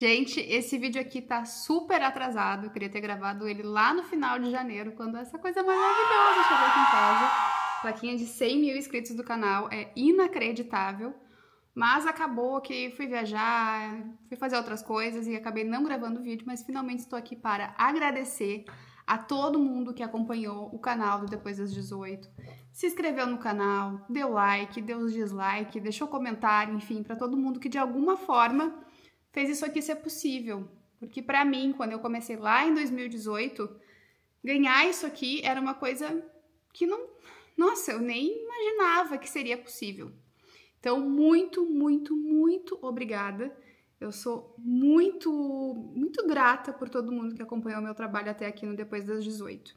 Gente, esse vídeo aqui tá super atrasado. Eu queria ter gravado ele lá no final de janeiro, quando essa coisa maravilhosa chegou aqui em casa. Plaquinha de 100 mil inscritos do canal, é inacreditável. Mas acabou que fui viajar, fui fazer outras coisas e acabei não gravando o vídeo, mas finalmente estou aqui para agradecer a todo mundo que acompanhou o canal do Depois das 18, se inscreveu no canal, deu like, deu dislike, deixou comentário, enfim, para todo mundo que de alguma forma fez isso aqui ser possível. Porque para mim, quando eu comecei lá em 2018, ganhar isso aqui era uma coisa que não, nossa, eu nem imaginava que seria possível. Então, muito, muito, muito obrigada. Eu sou muito, muito grata por todo mundo que acompanhou meu trabalho até aqui no Depois das 18.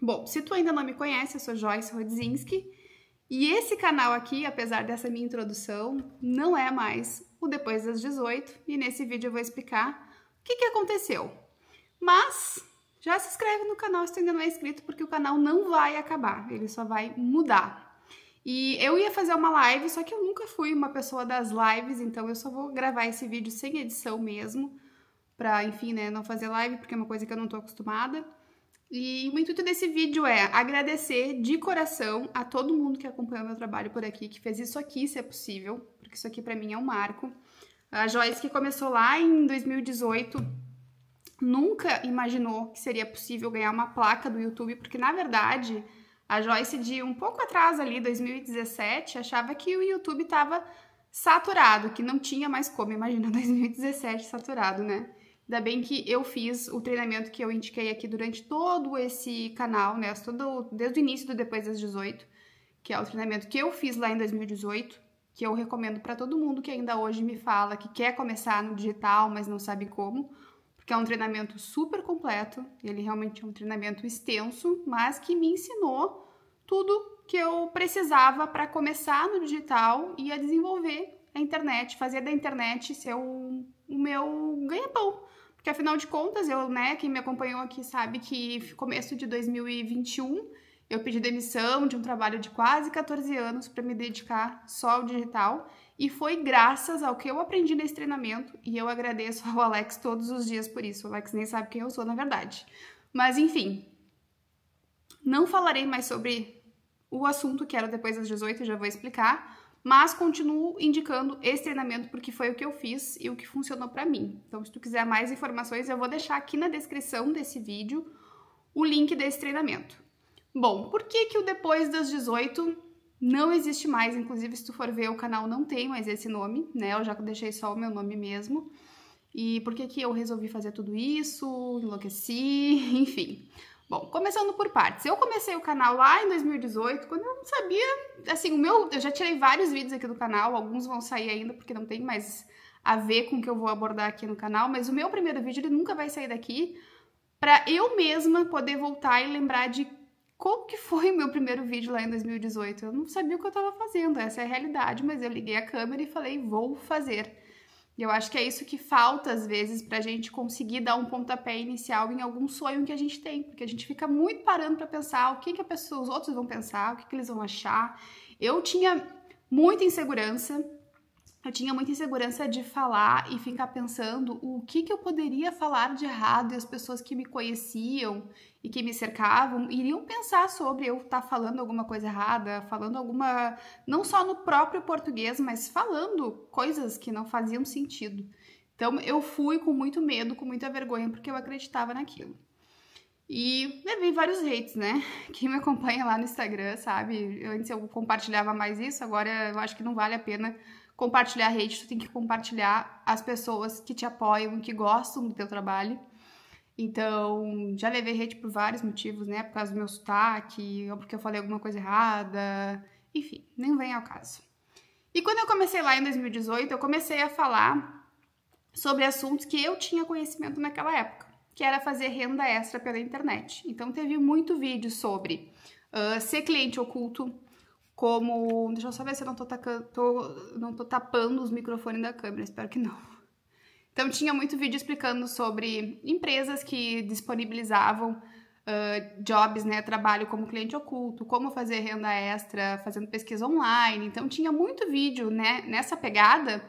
Bom, se tu ainda não me conhece, eu sou Joyce Rodzinski e esse canal aqui, apesar dessa minha introdução, não é mais o Depois das 18 e nesse vídeo eu vou explicar o que, que aconteceu. Mas já se inscreve no canal se ainda não é inscrito, porque o canal não vai acabar, ele só vai mudar. E eu ia fazer uma live, só que eu nunca fui uma pessoa das lives, então eu só vou gravar esse vídeo sem edição mesmo, pra, enfim, né, não fazer live, porque é uma coisa que eu não tô acostumada. E o intuito desse vídeo é agradecer de coração a todo mundo que acompanhou meu trabalho por aqui, que fez isso aqui se é possível, porque isso aqui para mim é um marco. A Joyce, que começou lá em 2018, nunca imaginou que seria possível ganhar uma placa do YouTube, porque na verdade a Joyce, de um pouco atrás ali, 2017, achava que o YouTube estava saturado, que não tinha mais como. Imagina 2017 saturado, né? Ainda bem que eu fiz o treinamento que eu indiquei aqui durante todo esse canal, né? Todo, desde o início do Depois das 18, que é o treinamento que eu fiz lá em 2018, que eu recomendo para todo mundo que ainda hoje me fala que quer começar no digital, mas não sabe como, porque é um treinamento super completo, ele realmente é um treinamento extenso, mas que me ensinou tudo que eu precisava para começar no digital e a desenvolver a internet, fazer da internet ser o, o meu ganha-pão. Porque afinal de contas, eu, né, quem me acompanhou aqui sabe que começo de 2021 eu pedi demissão de um trabalho de quase 14 anos para me dedicar só ao digital. E foi graças ao que eu aprendi nesse treinamento, e eu agradeço ao Alex todos os dias por isso. O Alex nem sabe quem eu sou, na verdade. Mas enfim, não falarei mais sobre o assunto que era depois das 18, já vou explicar mas continuo indicando esse treinamento porque foi o que eu fiz e o que funcionou para mim. Então, se tu quiser mais informações, eu vou deixar aqui na descrição desse vídeo o link desse treinamento. Bom, por que que o depois das 18 não existe mais? Inclusive, se tu for ver, o canal não tem mais esse nome, né? Eu já deixei só o meu nome mesmo. E por que que eu resolvi fazer tudo isso, enlouqueci, enfim. Bom, começando por partes. Eu comecei o canal lá em 2018, quando eu não sabia, assim, o meu, eu já tirei vários vídeos aqui do canal, alguns vão sair ainda porque não tem mais a ver com o que eu vou abordar aqui no canal, mas o meu primeiro vídeo ele nunca vai sair daqui para eu mesma poder voltar e lembrar de qual que foi o meu primeiro vídeo lá em 2018. Eu não sabia o que eu estava fazendo, essa é a realidade, mas eu liguei a câmera e falei, vou fazer. E eu acho que é isso que falta às vezes para a gente conseguir dar um pontapé inicial em algum sonho que a gente tem, porque a gente fica muito parando para pensar o que que a pessoa, os outros vão pensar, o que que eles vão achar. Eu tinha muita insegurança eu tinha muita insegurança de falar e ficar pensando o que, que eu poderia falar de errado e as pessoas que me conheciam e que me cercavam iriam pensar sobre eu estar tá falando alguma coisa errada, falando alguma. não só no próprio português, mas falando coisas que não faziam sentido. Então eu fui com muito medo, com muita vergonha, porque eu acreditava naquilo. E levei vários hates, né? Quem me acompanha lá no Instagram sabe, antes eu compartilhava mais isso, agora eu acho que não vale a pena compartilhar a rede, tu tem que compartilhar as pessoas que te apoiam, que gostam do teu trabalho. Então, já levei hate por vários motivos, né? Por causa do meu sotaque, ou porque eu falei alguma coisa errada. Enfim, nem vem ao caso. E quando eu comecei lá em 2018, eu comecei a falar sobre assuntos que eu tinha conhecimento naquela época, que era fazer renda extra pela internet. Então, teve muito vídeo sobre uh, ser cliente oculto, como. Deixa eu só ver se eu não tô, tô, não tô tapando os microfones da câmera, espero que não. Então, tinha muito vídeo explicando sobre empresas que disponibilizavam uh, jobs, né, trabalho como cliente oculto, como fazer renda extra, fazendo pesquisa online. Então, tinha muito vídeo né, nessa pegada,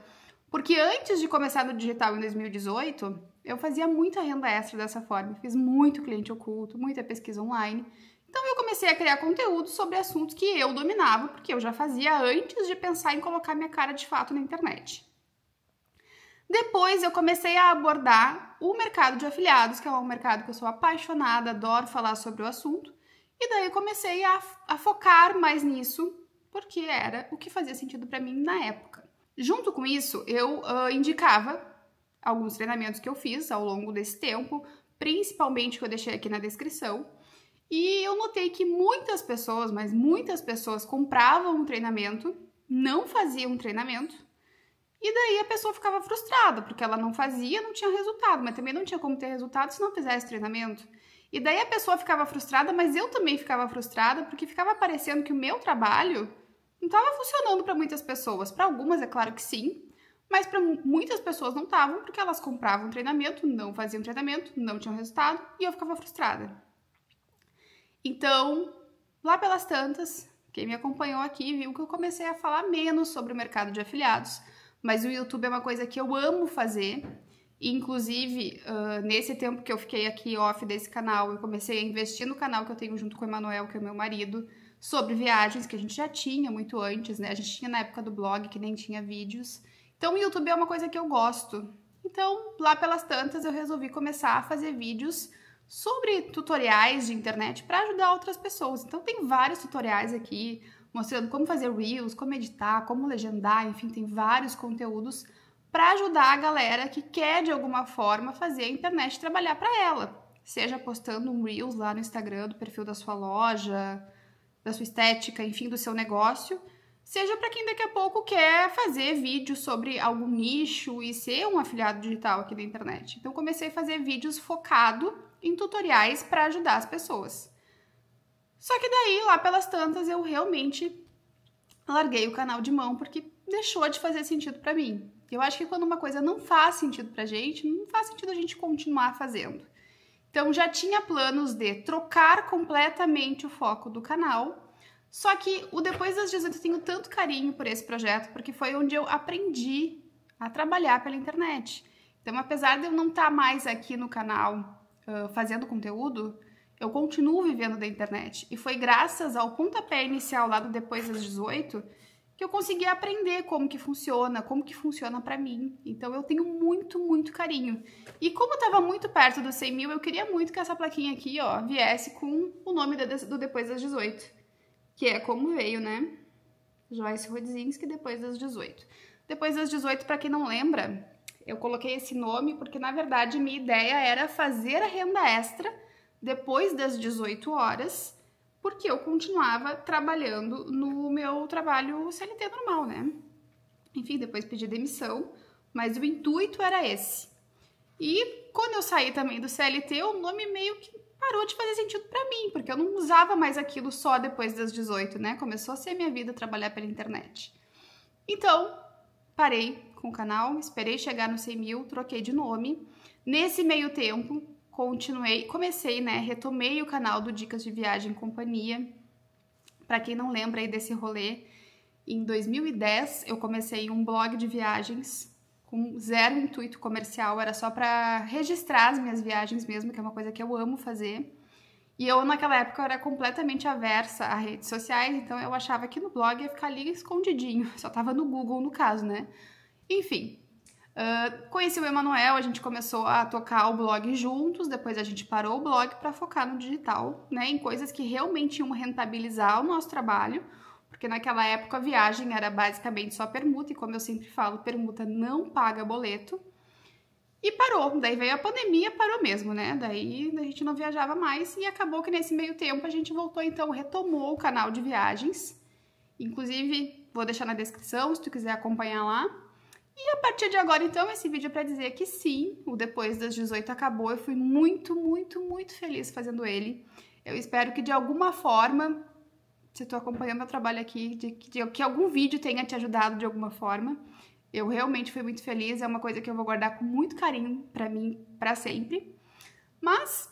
porque antes de começar no digital em 2018, eu fazia muita renda extra dessa forma, fiz muito cliente oculto, muita pesquisa online. Então eu comecei a criar conteúdo sobre assuntos que eu dominava, porque eu já fazia antes de pensar em colocar minha cara de fato na internet. Depois eu comecei a abordar o mercado de afiliados, que é um mercado que eu sou apaixonada, adoro falar sobre o assunto, e daí comecei a, a focar mais nisso, porque era o que fazia sentido para mim na época. Junto com isso, eu uh, indicava alguns treinamentos que eu fiz ao longo desse tempo, principalmente que eu deixei aqui na descrição, e eu notei que muitas pessoas, mas muitas pessoas compravam um treinamento, não faziam um treinamento, e daí a pessoa ficava frustrada, porque ela não fazia, não tinha resultado, mas também não tinha como ter resultado se não fizesse treinamento. E daí a pessoa ficava frustrada, mas eu também ficava frustrada, porque ficava parecendo que o meu trabalho não estava funcionando para muitas pessoas. Para algumas, é claro que sim, mas para muitas pessoas não estavam, porque elas compravam treinamento, não faziam treinamento, não tinham resultado, e eu ficava frustrada. Então, lá pelas tantas, quem me acompanhou aqui viu que eu comecei a falar menos sobre o mercado de afiliados, mas o YouTube é uma coisa que eu amo fazer. Inclusive, uh, nesse tempo que eu fiquei aqui off desse canal, eu comecei a investir no canal que eu tenho junto com o Emanuel, que é meu marido, sobre viagens que a gente já tinha muito antes, né? A gente tinha na época do blog, que nem tinha vídeos. Então, o YouTube é uma coisa que eu gosto. Então, lá pelas tantas, eu resolvi começar a fazer vídeos sobre tutoriais de internet para ajudar outras pessoas. Então tem vários tutoriais aqui mostrando como fazer reels, como editar, como legendar, enfim, tem vários conteúdos para ajudar a galera que quer de alguma forma fazer a internet trabalhar para ela. Seja postando um reels lá no Instagram do perfil da sua loja, da sua estética, enfim, do seu negócio, seja para quem daqui a pouco quer fazer vídeos sobre algum nicho e ser um afiliado digital aqui na internet. Então comecei a fazer vídeos focado em tutoriais para ajudar as pessoas. Só que daí, lá pelas tantas, eu realmente larguei o canal de mão porque deixou de fazer sentido para mim. Eu acho que quando uma coisa não faz sentido pra gente, não faz sentido a gente continuar fazendo. Então já tinha planos de trocar completamente o foco do canal. Só que o depois das 18 eu tenho tanto carinho por esse projeto porque foi onde eu aprendi a trabalhar pela internet. Então, apesar de eu não estar tá mais aqui no canal fazendo conteúdo, eu continuo vivendo da internet. E foi graças ao pontapé inicial lá do Depois das 18 que eu consegui aprender como que funciona, como que funciona para mim. Então eu tenho muito, muito carinho. E como eu tava muito perto dos 100 mil, eu queria muito que essa plaquinha aqui, ó, viesse com o nome do Depois das 18. Que é como veio, né? Joyce Rodzinski, Depois das 18. Depois das 18, para quem não lembra, eu coloquei esse nome porque, na verdade, minha ideia era fazer a renda extra depois das 18 horas, porque eu continuava trabalhando no meu trabalho CLT normal, né? Enfim, depois pedi demissão, mas o intuito era esse. E quando eu saí também do CLT, o nome meio que parou de fazer sentido para mim, porque eu não usava mais aquilo só depois das 18, né? Começou a ser minha vida trabalhar pela internet. Então, parei, com o canal, esperei chegar no 100 mil, troquei de nome. Nesse meio tempo, continuei, comecei, né, retomei o canal do Dicas de Viagem e Companhia. Para quem não lembra aí desse rolê, em 2010 eu comecei um blog de viagens com zero intuito comercial, era só para registrar as minhas viagens mesmo, que é uma coisa que eu amo fazer. E eu, naquela época, era completamente aversa a redes sociais, então eu achava que no blog ia ficar ali escondidinho. Só tava no Google, no caso, né? Enfim, uh, conheci o Emanuel, a gente começou a tocar o blog juntos, depois a gente parou o blog para focar no digital, né, em coisas que realmente iam rentabilizar o nosso trabalho, porque naquela época a viagem era basicamente só permuta, e como eu sempre falo, permuta não paga boleto. E parou, daí veio a pandemia, parou mesmo, né? Daí a gente não viajava mais e acabou que nesse meio tempo a gente voltou, então retomou o canal de viagens. Inclusive, vou deixar na descrição se tu quiser acompanhar lá. E a partir de agora, então, esse vídeo é para dizer que sim, o Depois das 18 acabou. Eu fui muito, muito, muito feliz fazendo ele. Eu espero que de alguma forma, se tu acompanhando meu trabalho aqui, de, de, que algum vídeo tenha te ajudado de alguma forma. Eu realmente fui muito feliz, é uma coisa que eu vou guardar com muito carinho para mim para sempre. Mas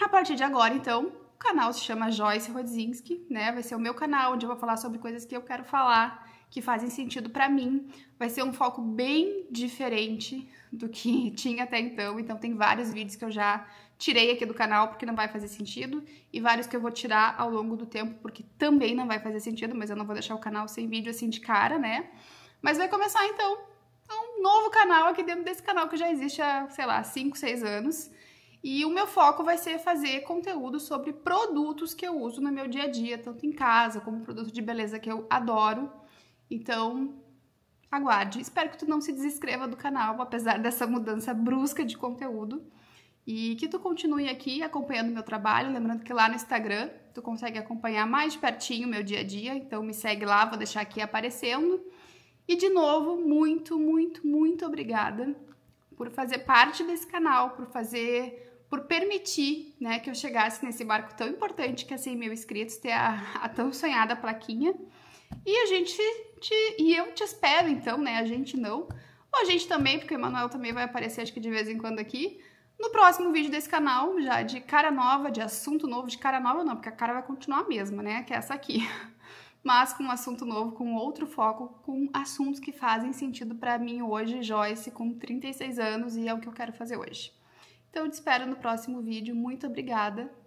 a partir de agora, então, o canal se chama Joyce Rodzinski, né? Vai ser o meu canal onde eu vou falar sobre coisas que eu quero falar que fazem sentido para mim. Vai ser um foco bem diferente do que tinha até então. Então tem vários vídeos que eu já tirei aqui do canal porque não vai fazer sentido e vários que eu vou tirar ao longo do tempo porque também não vai fazer sentido, mas eu não vou deixar o canal sem vídeo assim de cara, né? Mas vai começar então um novo canal aqui dentro desse canal que já existe há, sei lá, 5, 6 anos. E o meu foco vai ser fazer conteúdo sobre produtos que eu uso no meu dia a dia, tanto em casa como produto de beleza que eu adoro. Então, aguarde. Espero que tu não se desinscreva do canal, apesar dessa mudança brusca de conteúdo. E que tu continue aqui acompanhando meu trabalho. Lembrando que lá no Instagram tu consegue acompanhar mais de pertinho o meu dia a dia. Então me segue lá, vou deixar aqui aparecendo. E de novo, muito, muito, muito obrigada por fazer parte desse canal, por fazer, por permitir, né, que eu chegasse nesse barco tão importante que é 100 mil inscritos, ter a, a tão sonhada plaquinha. E a gente te, e eu te espero, então, né? A gente não. Ou a gente também, porque o Emanuel também vai aparecer, acho que de vez em quando aqui. No próximo vídeo desse canal, já de cara nova, de assunto novo, de cara nova não, porque a cara vai continuar a mesma, né? Que é essa aqui. Mas com um assunto novo, com outro foco, com assuntos que fazem sentido para mim hoje, Joyce, com 36 anos, e é o que eu quero fazer hoje. Então eu te espero no próximo vídeo. Muito obrigada.